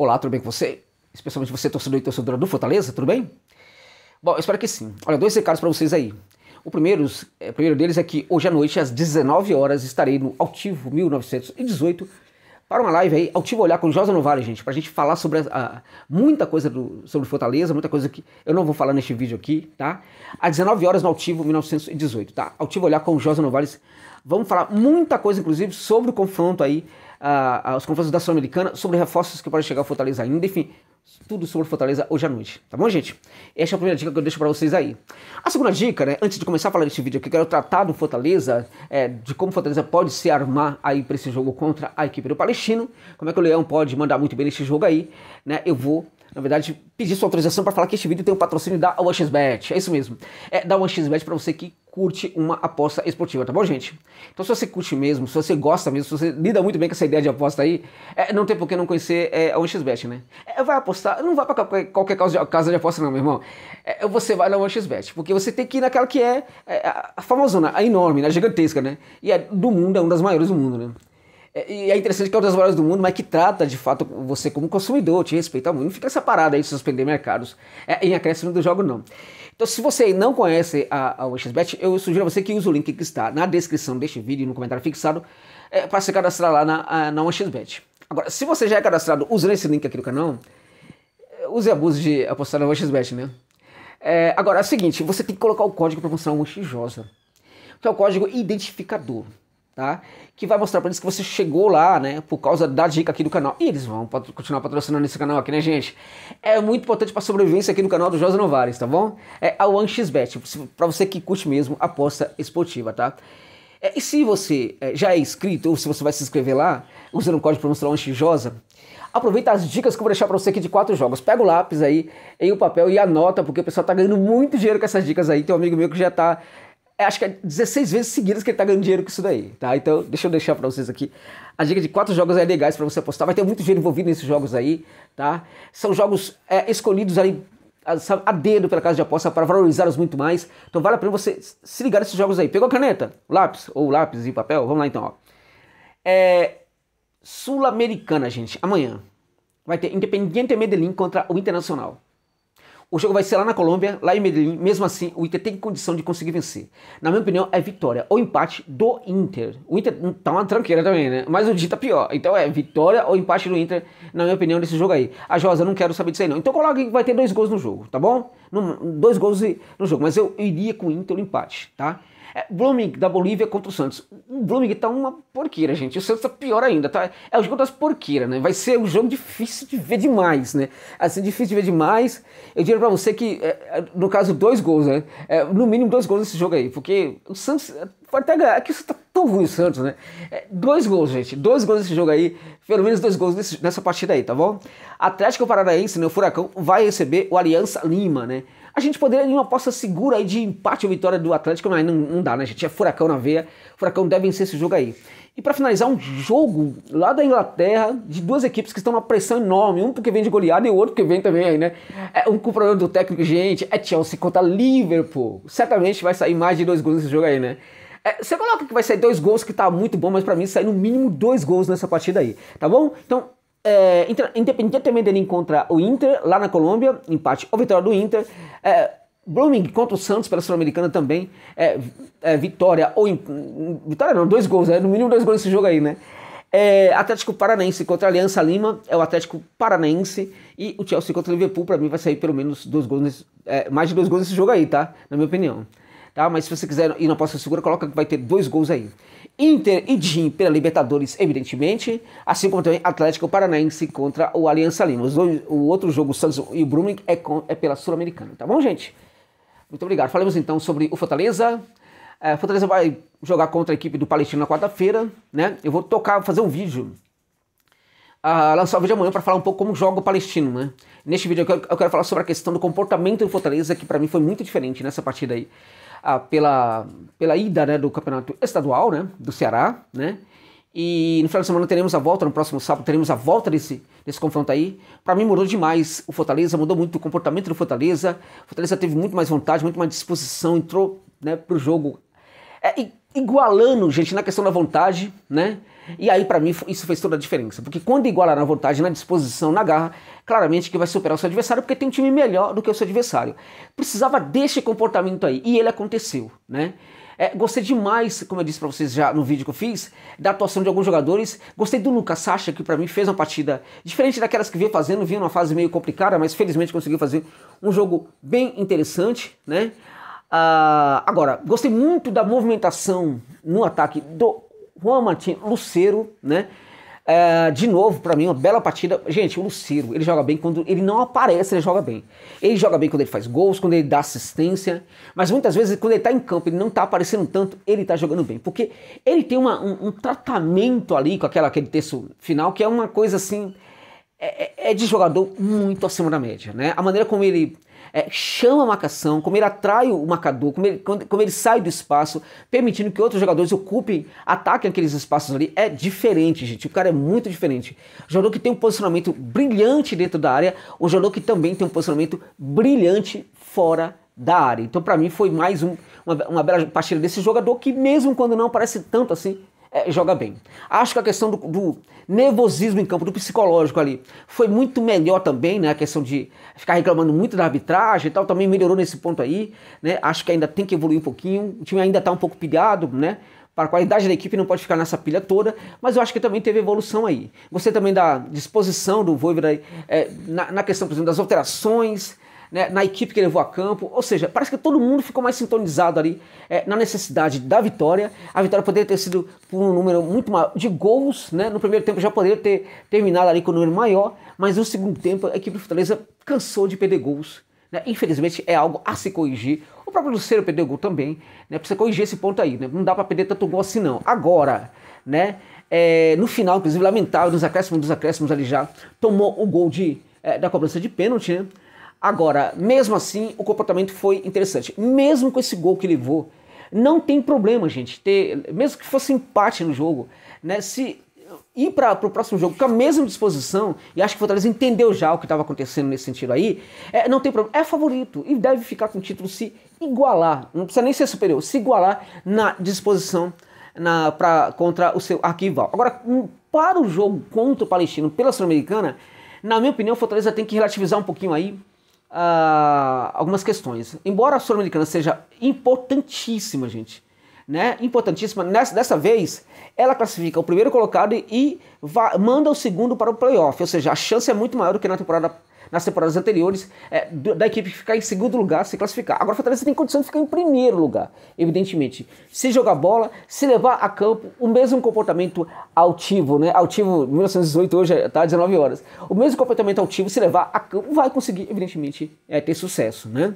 Olá, tudo bem com você? Especialmente você, torcedor e torcedora do Fortaleza, tudo bem? Bom, eu espero que sim. Olha, dois recados para vocês aí. O primeiro, é, o primeiro deles é que hoje à noite, às 19 horas, estarei no Altivo 1918 para uma live aí, Altivo Olhar com Josa Novale, gente, para a gente falar sobre a, muita coisa do, sobre Fortaleza, muita coisa que eu não vou falar neste vídeo aqui, tá? Às 19 horas no Altivo 1918, tá? Altivo Olhar com Josa Novales. Vamos falar muita coisa, inclusive, sobre o confronto aí a, os confrontos da Sul-Americana, sobre reforços que podem chegar ao Fortaleza ainda, enfim, tudo sobre Fortaleza hoje à noite, tá bom, gente? Essa é a primeira dica que eu deixo para vocês aí. A segunda dica, né, antes de começar a falar desse vídeo aqui, quero tratar do Fortaleza, é, de como o Fortaleza pode se armar aí para esse jogo contra a equipe do Palestino, como é que o Leão pode mandar muito bem nesse jogo aí, né? Eu vou na verdade, pedir sua autorização para falar que este vídeo tem o um patrocínio da OneXBet. É isso mesmo. É da OneXBet para você que curte uma aposta esportiva, tá bom, gente? Então, se você curte mesmo, se você gosta mesmo, se você lida muito bem com essa ideia de aposta aí, é, não tem por que não conhecer é, a OneXBet, né? É, vai apostar, não vai para qualquer, casa, de, casa de aposta, não, meu irmão. É, você vai na OneXBet, porque você tem que ir naquela que é, é a famosona, a enorme, né, a gigantesca, né? E é do mundo, é uma das maiores do mundo, né? É, e é interessante que é uma das maiores do mundo, mas que trata de fato você como consumidor, te respeita muito. Não fica essa parada aí de suspender mercados é, em acréscimo do jogo, não. Então, se você não conhece a, a eu sugiro a você que use o link que está na descrição deste vídeo, no comentário fixado, é, para se cadastrar lá na, a, na Agora, se você já é cadastrado usando esse link aqui no canal, é, use abuso de apostar na WagersBet, né? É, agora, é o seguinte, você tem que colocar o código para funcionar uma X que é o código identificador tá? Que vai mostrar para eles que você chegou lá, né? Por causa da dica aqui do canal. E eles vão continuar patrocinando esse canal aqui, né, gente? É muito importante para sobrevivência aqui no canal do José Novares, tá bom? É a OneXBet, para você que curte mesmo aposta esportiva, tá? É, e se você é, já é inscrito ou se você vai se inscrever lá, usando o código promocional OneXJosa, aproveita as dicas que eu vou deixar para você aqui de quatro jogos. Pega o lápis aí, e o papel e anota, porque o pessoal tá ganhando muito dinheiro com essas dicas aí. Tem um amigo meu que já tá é, acho que é 16 vezes seguidas que ele tá ganhando dinheiro com isso daí, tá? Então, deixa eu deixar para vocês aqui a dica de quatro jogos aí legais para você apostar. Vai ter muito dinheiro envolvido nesses jogos aí, tá? São jogos é, escolhidos ali a dedo pela casa de aposta para valorizá-los muito mais. Então vale a pena você se ligar nesses jogos aí. Pegou a caneta? Lápis? Ou lápis e papel? Vamos lá então, ó. É... Sul-Americana, gente. Amanhã vai ter Independiente Medellín contra o Internacional. O jogo vai ser lá na Colômbia, lá em Medellín. Mesmo assim, o Inter tem condição de conseguir vencer. Na minha opinião, é vitória ou empate do Inter. O Inter tá uma tranqueira também, né? Mas o Dita tá pior. Então é vitória ou empate do Inter, na minha opinião, nesse jogo aí. A Josa, não quero saber disso aí não. Então coloca que vai ter dois gols no jogo, tá bom? No, dois gols no jogo. Mas eu iria com o Inter o empate, tá? É, Blooming da Bolívia contra o Santos. O Blooming tá uma porqueira, gente. O Santos tá pior ainda, tá? É o jogo das porqueiras, né? Vai ser um jogo difícil de ver demais, né? Assim, difícil de ver demais. Eu diria pra você que, é, é, no caso, dois gols, né? É, no mínimo dois gols nesse jogo aí, porque o Santos pode é, até ganhar. É que Santos tá tão ruim o Santos, né? É, dois gols, gente. Dois gols nesse jogo aí. Pelo menos dois gols nesse, nessa partida aí, tá bom? Atlético Paranaense, né? O Furacão vai receber o Aliança Lima, né? a gente poderia ir uma aposta segura aí de empate ou vitória do Atlético, mas não, não dá, né, gente? É furacão na veia. Furacão deve vencer esse jogo aí. E para finalizar, um jogo lá da Inglaterra, de duas equipes que estão numa pressão enorme, um porque vem de goleada e o outro porque vem também aí, né? É um com problema do técnico, gente, é Chelsea contra Liverpool. Certamente vai sair mais de dois gols nesse jogo aí, né? É, você coloca que vai sair dois gols, que tá muito bom, mas para mim sai no mínimo dois gols nessa partida aí, tá bom? Então, é, também dele encontra o Inter lá na Colômbia, empate ou vitória do Inter. É, Blooming contra o Santos pela Sul-Americana também, é, é, vitória ou vitória não, dois gols, é, no mínimo dois gols nesse jogo aí, né? É, Atlético Paranaense contra a Aliança Lima, é o Atlético Paranaense e o Chelsea contra o Liverpool, para mim vai sair pelo menos dois gols, nesse, é, mais de dois gols nesse jogo aí, tá? Na minha opinião. Tá? Mas se você quiser ir na aposta segura, coloca que vai ter dois gols aí. Inter e Jim pela Libertadores, evidentemente, assim como também Atlético Paranaense contra o Aliança Lima. Dois, o outro jogo, o Santos e o Brumming, é, com, é pela Sul-Americana, tá bom, gente? Muito obrigado. Falamos então sobre o Fortaleza. É, Fortaleza vai jogar contra a equipe do Palestino na quarta-feira, né? Eu vou tocar, fazer um vídeo, uh, lançar o vídeo amanhã para falar um pouco como joga o Palestino, né? Neste vídeo eu quero, eu quero falar sobre a questão do comportamento do Fortaleza, que para mim foi muito diferente nessa partida aí ah, pela, pela ida né, do campeonato estadual né, do Ceará, né? E no final de semana teremos a volta, no próximo sábado teremos a volta desse, desse confronto aí. Para mim mudou demais o Fortaleza, mudou muito o comportamento do Fortaleza. O Fortaleza teve muito mais vontade, muito mais disposição, entrou né, para o jogo é, igualando, gente, na questão da vontade, né? E aí, para mim, isso fez toda a diferença. Porque quando igualar na vontade, na disposição, na garra, claramente que vai superar o seu adversário, porque tem um time melhor do que o seu adversário. Precisava desse comportamento aí, e ele aconteceu, né? É, gostei demais, como eu disse para vocês já no vídeo que eu fiz, da atuação de alguns jogadores. Gostei do Lucas Sacha, que para mim fez uma partida diferente daquelas que vinha fazendo, vinha numa fase meio complicada, mas felizmente conseguiu fazer um jogo bem interessante, né? Uh, agora, gostei muito da movimentação no ataque do Juan Martin Lucero, né? Uh, de novo, para mim, uma bela partida. Gente, o Lucero, ele joga bem quando ele não aparece, ele joga bem. Ele joga bem quando ele faz gols, quando ele dá assistência, mas muitas vezes quando ele tá em campo, ele não tá aparecendo tanto, ele tá jogando bem. Porque ele tem uma, um, um, tratamento ali com aquela, aquele texto final que é uma coisa assim. É, é, é de jogador muito acima da média, né? A maneira como ele é, chama a marcação, como ele atrai o marcador, como ele, como ele sai do espaço, permitindo que outros jogadores ocupem, ataquem aqueles espaços ali. É diferente, gente. O cara é muito diferente. Um jogador que tem um posicionamento brilhante dentro da área, um jogador que também tem um posicionamento brilhante fora da área. Então, para mim, foi mais um, uma, uma bela partida desse jogador que, mesmo quando não aparece tanto assim, é, joga bem. Acho que a questão do, do, nervosismo em campo, do psicológico ali, foi muito melhor também, né? A questão de ficar reclamando muito da arbitragem e tal, também melhorou nesse ponto aí, né? Acho que ainda tem que evoluir um pouquinho, o time ainda está um pouco pilhado, né? Para a qualidade da equipe não pode ficar nessa pilha toda, mas eu acho que também teve evolução aí. Você também da disposição do Voivoda é, na, na questão, por exemplo, das alterações, né, na equipe que levou a campo. Ou seja, parece que todo mundo ficou mais sintonizado ali é, na necessidade da vitória. A vitória poderia ter sido por um número muito maior de gols, né? No primeiro tempo já poderia ter terminado ali com um número maior, mas no segundo tempo a equipe do Fortaleza cansou de perder gols. Né? Infelizmente é algo a se corrigir. O próprio Luceiro perdeu gol também, né? Precisa corrigir esse ponto aí, né? Não dá para perder tanto gol assim não. Agora, né? É, no final, inclusive, lamentável, nos acréscimos, nos acréscimos ali já, tomou o gol de, é, da cobrança de pênalti, né? Agora, mesmo assim, o comportamento foi interessante. Mesmo com esse gol que levou, não tem problema, gente, ter, mesmo que fosse empate no jogo, né? Se ir para o próximo jogo com a mesma disposição, e acho que o Fortaleza entendeu já o que estava acontecendo nesse sentido aí, é, não tem problema, é favorito e deve ficar com o título se igualar, não precisa nem ser superior, se igualar na disposição na, pra, contra o seu arquival. Agora, hum, para o jogo contra o Palestino pela Sul-Americana, na minha opinião, o Fortaleza tem que relativizar um pouquinho aí, ah, algumas questões. Embora a Sul-Americana seja importantíssima, gente, né? importantíssima, nessa, dessa vez ela classifica o primeiro colocado e, e manda o segundo para o playoff, ou seja, a chance é muito maior do que na temporada nas temporadas anteriores, é, da equipe ficar em segundo lugar, se classificar. Agora o Fortaleza tem condição de ficar em primeiro lugar, evidentemente. Se jogar bola, se levar a campo o mesmo comportamento altivo, né? Altivo 1918 hoje é, tá 19 horas. O mesmo comportamento altivo se levar a campo vai conseguir evidentemente é, ter sucesso, né?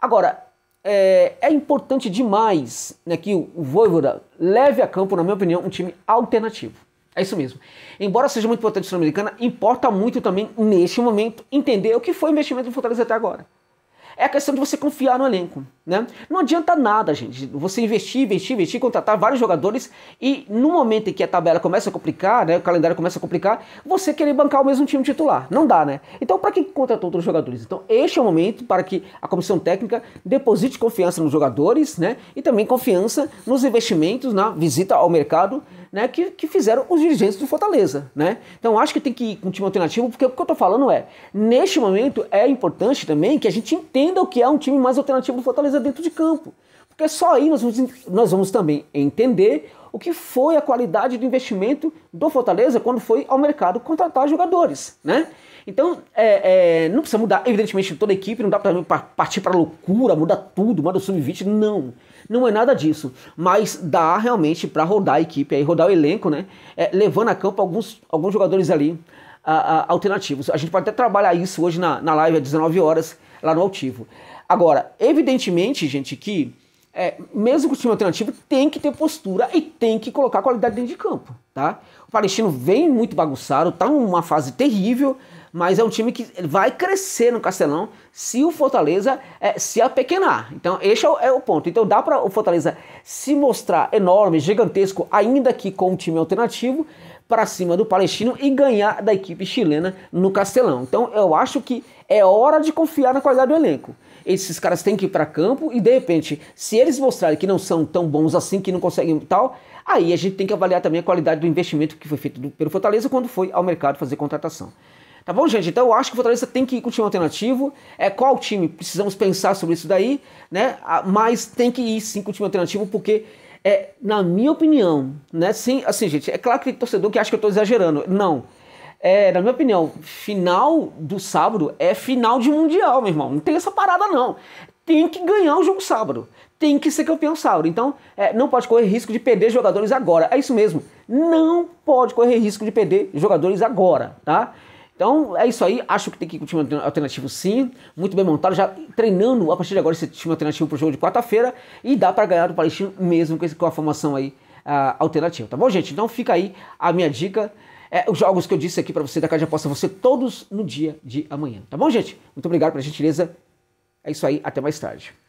Agora, é, é, importante demais né, que o Voivoda leve a campo, na minha opinião, um time alternativo. É isso mesmo. Embora seja muito importante a Sul-Americana, importa muito também, neste momento, entender o que foi o investimento do Fortaleza até agora. É a questão de você confiar no elenco. Né? Não adianta nada, gente, você investir, investir, investir, contratar vários jogadores e no momento em que a tabela começa a complicar, né, o calendário começa a complicar, você querer bancar o mesmo time titular. Não dá, né? Então, para que contratou outros jogadores? Então, este é o momento para que a comissão técnica deposite confiança nos jogadores né, e também confiança nos investimentos, na visita ao mercado né, que, que fizeram os dirigentes do Fortaleza. Né? Então acho que tem que ir com um time alternativo, porque o que eu estou falando é, neste momento é importante também que a gente entenda o que é um time mais alternativo do Fortaleza dentro de campo. Porque só aí nós vamos, nós vamos também entender o que foi a qualidade do investimento do Fortaleza quando foi ao mercado contratar jogadores, né? Então, é, é, não precisa mudar, evidentemente, toda a equipe, não dá para partir para loucura, mudar tudo, manda o sub-20, não. Não é nada disso. Mas dá realmente para rodar a equipe, aí, rodar o elenco, né? É, levando a campo alguns, alguns jogadores ali a, a, alternativos. A gente pode até trabalhar isso hoje na, na live às 19 horas, lá no Altivo. Agora, evidentemente, gente, que é, mesmo com o time alternativo, tem que ter postura e tem que colocar qualidade dentro de campo, tá? O Palestino vem muito bagunçado, tá numa fase terrível, mas é um time que vai crescer no Castelão se o Fortaleza é, se apequenar. Então, esse é o, é o ponto. Então, dá para o Fortaleza se mostrar enorme, gigantesco, ainda que com um time alternativo, para cima do Palestino e ganhar da equipe chilena no Castelão. Então, eu acho que é hora de confiar na qualidade do elenco esses caras têm que ir para campo e de repente, se eles mostrarem que não são tão bons assim, que não conseguem tal, aí a gente tem que avaliar também a qualidade do investimento que foi feito do, pelo Fortaleza quando foi ao mercado fazer contratação. Tá bom, gente? Então eu acho que o Fortaleza tem que ir com o time alternativo. É qual time? Precisamos pensar sobre isso daí, né? Ah, mas tem que ir sim com o time alternativo, porque é, na minha opinião, né? Sim, assim, gente, é claro que tem torcedor que acha que eu estou exagerando. Não é, na minha opinião, final do sábado é final de mundial, meu irmão. Não tem essa parada, não. Tem que ganhar o jogo sábado. Tem que ser campeão sábado. Então, é, não pode correr risco de perder jogadores agora. É isso mesmo. Não pode correr risco de perder jogadores agora, tá? Então é isso aí, acho que tem que ir com o time alternativo sim, muito bem montado, já treinando a partir de agora esse time alternativo para o jogo de quarta-feira e dá para ganhar do Palestino mesmo com, com a formação aí uh, alternativa, tá bom gente? Então fica aí a minha dica, é, os jogos que eu disse aqui para você da Casa de Aposta, você todos no dia de amanhã. Tá bom, gente? Muito obrigado pela gentileza. É isso aí, até mais tarde.